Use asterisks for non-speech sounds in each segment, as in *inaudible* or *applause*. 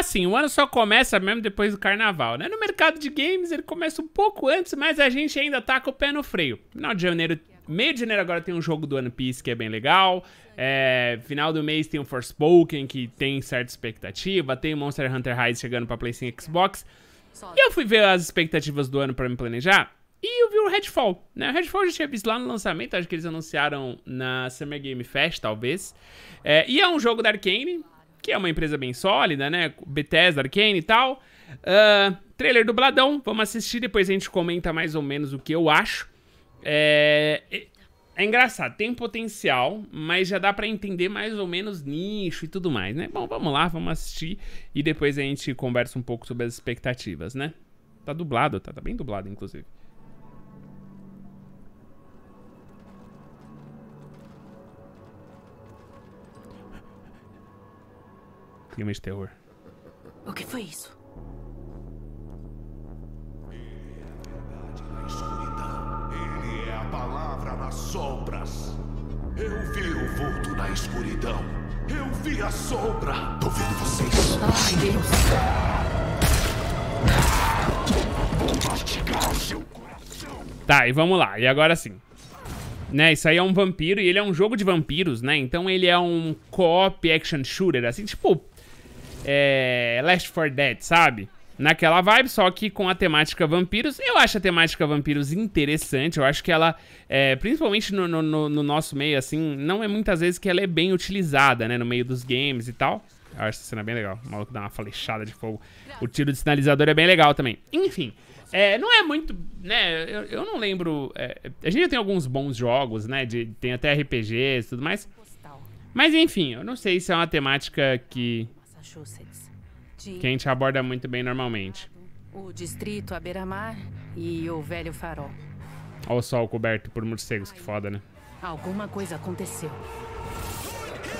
Assim, o ano só começa mesmo depois do carnaval, né? No mercado de games ele começa um pouco antes, mas a gente ainda tá com o pé no freio. Final de janeiro, meio de janeiro agora tem um jogo do One Piece que é bem legal. É, final do mês tem o Forspoken, que tem certa expectativa. Tem o Monster Hunter Rise chegando pra PlayStation e Xbox. E eu fui ver as expectativas do ano para me planejar. E eu vi o Redfall, né? O Redfall eu já tinha visto lá no lançamento, acho que eles anunciaram na Summer Game Fest, talvez. É, e é um jogo da Arkane, que é uma empresa bem sólida, né? Bethesda, Arkane e tal. Uh, trailer dubladão, vamos assistir, depois a gente comenta mais ou menos o que eu acho. É, é engraçado, tem potencial, mas já dá para entender mais ou menos nicho e tudo mais, né? Bom, vamos lá, vamos assistir e depois a gente conversa um pouco sobre as expectativas, né? Tá dublado, tá, tá bem dublado, inclusive. clima de terror. O que foi isso? Ele é a verdade na escuridão. Ele é a palavra nas sombras. Eu vi o vulto na escuridão. Eu vi a sombra. Tô vendo vocês. Ai, Deus. Vou mastigar o seu coração. Tá, e vamos lá. E agora sim. Né, isso aí é um vampiro e ele é um jogo de vampiros, né? Então ele é um co-op action shooter, assim, tipo é, Last for Dead, sabe? Naquela vibe, só que com a temática vampiros. Eu acho a temática vampiros interessante. Eu acho que ela, é, principalmente no, no, no nosso meio, assim, não é muitas vezes que ela é bem utilizada, né? No meio dos games e tal. Eu acho essa cena bem legal. O maluco dá uma flechada de fogo. O tiro de sinalizador é bem legal também. Enfim, é, não é muito. né? Eu, eu não lembro. É, a gente já tem alguns bons jogos, né? De, tem até RPGs e tudo mais. Mas enfim, eu não sei se é uma temática que Massachusetts. De... Que a gente aborda muito bem normalmente. O distrito a beira-mar e o velho farol. Olha o sol coberto por morcegos, que foda, né? Alguma coisa aconteceu.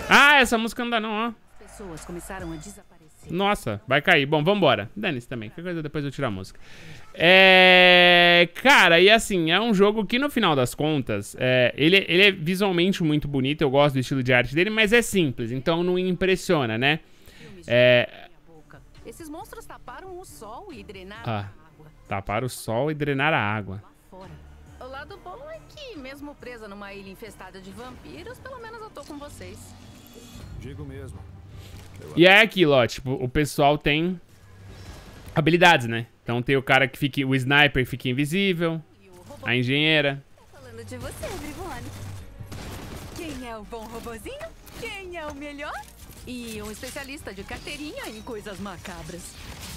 Ah, essa música não dá não, ó. pessoas começaram a desaparecer. Nossa, vai cair. Bom, vambora. Dane-se também. Que coisa depois eu tirar a música. É... Cara, e assim, é um jogo que no final das contas, é... Ele, ele é visualmente muito bonito, eu gosto do estilo de arte dele, mas é simples, então não impressiona, né? É... Esses monstros taparam o sol e drenaram ah, a água. Taparam o sol e drenaram a água. O lado bom é que, mesmo presa numa ilha infestada de vampiros, pelo menos eu tô com vocês. Digo mesmo. E é aquilo, ó, tipo, o pessoal tem habilidades, né? Então tem o cara que fica, o sniper fica invisível, a engenheira. Tá falando de você, Brivone. Quem é o bom robozinho? Quem é o melhor? E um especialista de carteirinha em coisas macabras.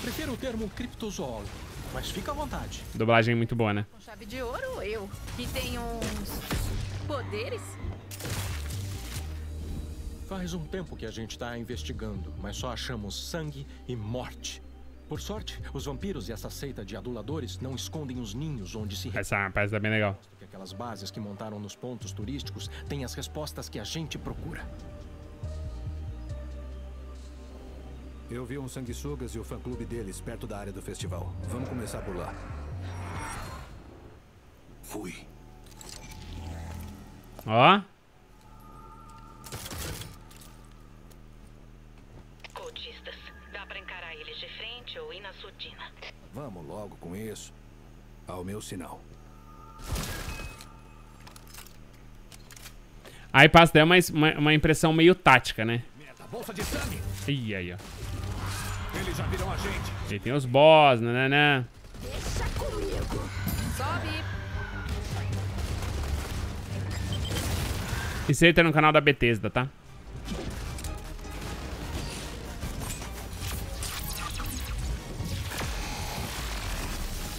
Prefiro o termo criptozoólogo, mas fica à vontade. Dublagem muito boa, né? Com chave de ouro, eu. que tenho uns poderes? Faz um tempo que a gente está investigando, mas só achamos sangue e morte. Por sorte, os vampiros e essa seita de aduladores não escondem os ninhos onde se... Essa parte tá bem legal. Aquelas bases que montaram nos pontos turísticos têm as respostas que a gente procura. Eu vi um sanguessugas e o fã-clube deles perto da área do festival. Vamos começar por lá. Fui. Ó. Cotistas, dá pra encarar eles de frente ou ir na surdina. Vamos logo com isso. Ao meu sinal. Aí passa daí uma, uma, uma impressão meio tática, né? Merda, bolsa de sangue! Ih, aí, ó. Eles já viram a gente. E tem os boss, né, né, né? Deixa comigo. Sobe. Isso aí tá no canal da Bethesda, tá?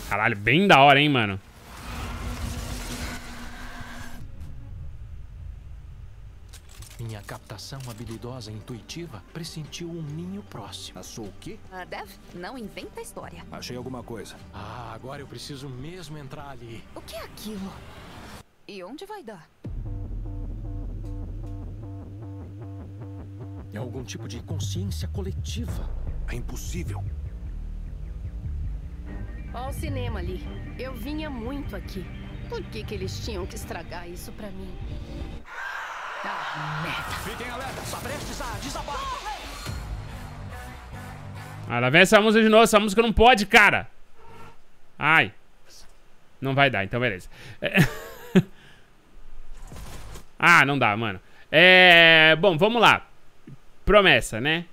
Caralho, bem da hora, hein, mano. captação habilidosa e intuitiva, pressentiu um ninho próximo. Achou o quê? Uh, Dev, não inventa história. Achei alguma coisa. Ah, agora eu preciso mesmo entrar ali. O que é aquilo? E onde vai dar? É algum tipo de consciência coletiva. É impossível. Olha o cinema ali. Eu vinha muito aqui. Por que, que eles tinham que estragar isso pra mim? Fiquem alerta, só prestes a desabar. Ah, lá vem essa música de novo. Essa música não pode, cara. Ai. Não vai dar, então beleza. É... *laughs* ah, não dá, mano. É... Bom, vamos lá. Promessa, né?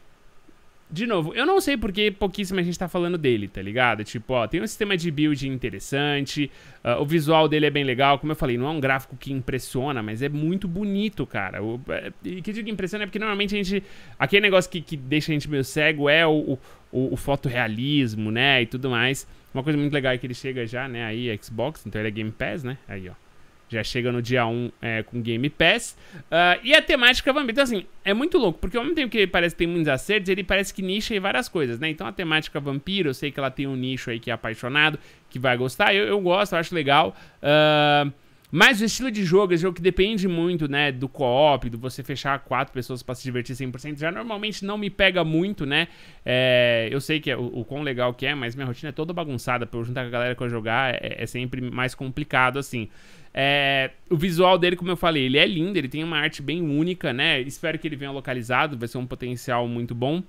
de novo, eu não sei porque pouquíssima gente tá falando dele, tá ligado? Tipo, ó, tem um sistema de build interessante, uh, o visual dele é bem legal, como eu falei, não é um gráfico que impressiona, mas é muito bonito, cara. O, é, e que digo impressiona é porque normalmente a gente. Aquele negócio que, que deixa a gente meio cego é o, o, o fotorrealismo, né? E tudo mais. Uma coisa muito legal é que ele chega já, né? Aí, Xbox, então ele é Game Pass, né? Aí, ó. Já chega no dia 1 é, com Game Pass. Uh, e a temática vampiro. É então, assim, é muito louco, porque ao mesmo tempo que ele parece que tem muitos acertos, ele parece que nicha em várias coisas, né? Então a temática vampiro, eu sei que ela tem um nicho aí que é apaixonado, que vai gostar. Eu, eu gosto, eu acho legal. Uh, mas o estilo de jogo, esse é jogo que depende muito, né, do co-op, do você fechar quatro pessoas para se divertir 100%, já normalmente não me pega muito, né? É, eu sei que é o, o quão legal que é, mas minha rotina é toda bagunçada. Pra eu juntar com a galera que eu jogar é, é sempre mais complicado, assim. É, o visual dele, como eu falei, ele é lindo, ele tem uma arte bem única, né? Espero que ele venha localizado, vai ser um potencial muito bom.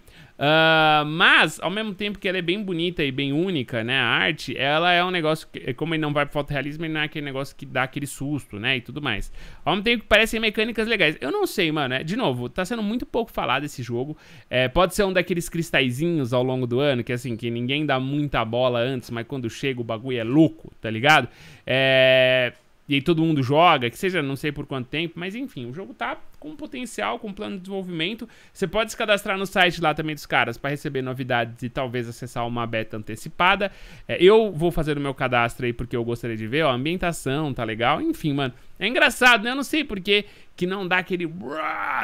Ah, mas, ao mesmo tempo que ela é bem bonita e bem única, né? A arte, ela é um negócio que, é, como ele não vai pro fotorrealismo, ele não é aquele negócio que dá aquele susto, né? E tudo mais. Ao mesmo tempo que parecem mecânicas legais. Eu não sei, mano. É, de novo, tá sendo muito pouco falado esse jogo. É, pode ser um daqueles cristalzinhos ao longo do ano, que assim, que ninguém dá muita bola antes, mas quando chega o bagulho é louco, tá ligado? É e aí todo mundo joga, que seja não sei por quanto tempo, mas enfim, o jogo tá com potencial, com plano de desenvolvimento. Você pode se cadastrar no site lá também dos caras para receber novidades e talvez acessar uma beta antecipada. É, eu vou fazer o meu cadastro aí porque eu gostaria de ver, ó, a ambientação tá legal, enfim, mano. É engraçado, né? Eu não sei porque que não dá aquele,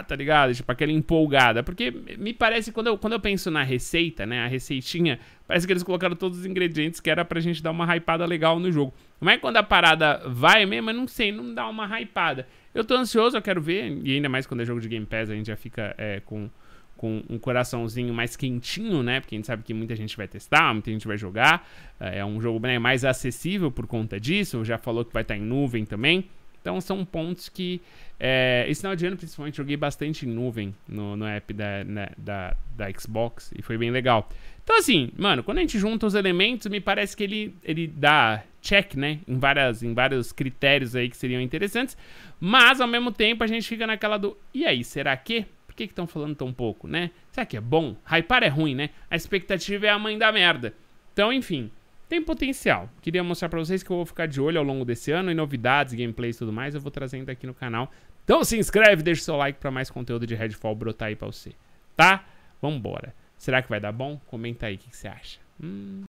tá ligado? Tipo, aquela empolgada, porque me parece quando eu, quando eu penso na receita, né, a receitinha Parece que eles colocaram todos os ingredientes que era pra gente dar uma hypada legal no jogo. Mas quando a parada vai mesmo, eu não sei, não dá uma hypada. Eu tô ansioso, eu quero ver, e ainda mais quando é jogo de Game Pass, a gente já fica é, com, com um coraçãozinho mais quentinho, né? Porque a gente sabe que muita gente vai testar, muita gente vai jogar. É, é um jogo né, mais acessível por conta disso, já falou que vai estar em nuvem também. Então são pontos que é, esse final de ano, principalmente, joguei bastante em nuvem no, no app da, né, da, da, Xbox e foi bem legal. Então, assim, mano, quando a gente junta os elementos, me parece que ele, ele dá check, né? Em, várias, em vários critérios aí que seriam interessantes, mas ao mesmo tempo a gente fica naquela do e aí, será que? Por que estão falando tão pouco, né? Será que é bom? Hypar é ruim, né? A expectativa é a mãe da merda. Então, enfim tem potencial. Queria mostrar pra vocês que eu vou ficar de olho ao longo desse ano em novidades, gameplays e tudo mais. Eu vou trazendo aqui no canal. Então se inscreve, deixa o seu like pra mais conteúdo de Redfall brotar aí pra você. Tá? Vambora. Será que vai dar bom? Comenta aí o que, que você acha. Hum...